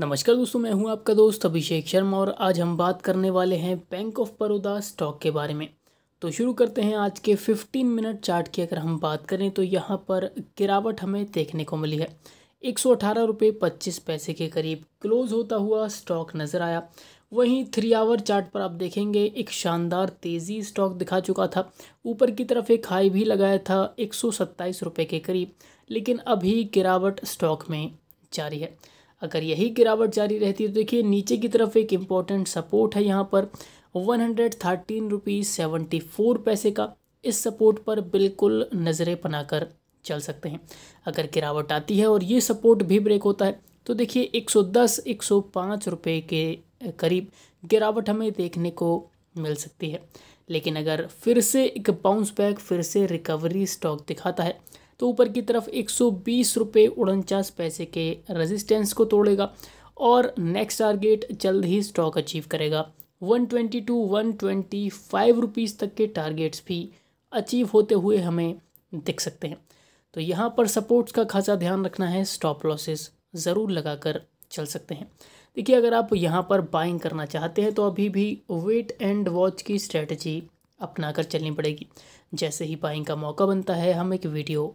नमस्कार दोस्तों मैं हूं आपका दोस्त अभिषेक शर्मा और आज हम बात करने वाले हैं बैंक ऑफ बड़ौदा स्टॉक के बारे में तो शुरू करते हैं आज के 15 मिनट चार्ट की अगर हम बात करें तो यहाँ पर गिरावट हमें देखने को मिली है एक सौ अठारह रुपये पच्चीस पैसे के करीब क्लोज होता हुआ स्टॉक नज़र आया वहीं थ्री आवर चार्ट पर आप देखेंगे एक शानदार तेज़ी स्टॉक दिखा चुका था ऊपर की तरफ एक हाई भी लगाया था एक सौ रुपये के करीब लेकिन अभी गिरावट स्टॉक में जारी है अगर यही गिरावट जारी रहती है तो देखिए नीचे की तरफ एक इम्पॉर्टेंट सपोर्ट है यहाँ पर one hundred thirteen rupees seventy four पैसे का इस सपोर्ट पर बिल्कुल नज़रें बनाकर चल सकते हैं अगर गिरावट आती है और ये सपोर्ट भी ब्रेक होता है तो देखिए सौ पाँच रुपये के करीब गिरावट हमें देखने को मिल सकती है लेकिन अगर फिर से एक बाउंस बैक फिर से रिकवरी स्टॉक दिखाता है तो ऊपर की तरफ एक सौ बीस रुपये उनचास पैसे के रेजिस्टेंस को तोड़ेगा और नेक्स्ट टारगेट जल्द ही स्टॉक अचीव करेगा one twenty two one twenty five rupees तक के टारगेट्स भी अचीव होते हुए हमें दिख सकते हैं तो यहाँ पर सपोर्ट्स का खासा ध्यान रखना है स्टॉप लॉसेस ज़रूर लगा कर चल सकते हैं देखिए अगर आप यहाँ पर बाइंग करना चाहते हैं तो अभी भी वेट एंड वॉच की स्ट्रेटजी अपना कर चलनी पड़ेगी जैसे ही बाइंग का मौका बनता है हम एक वीडियो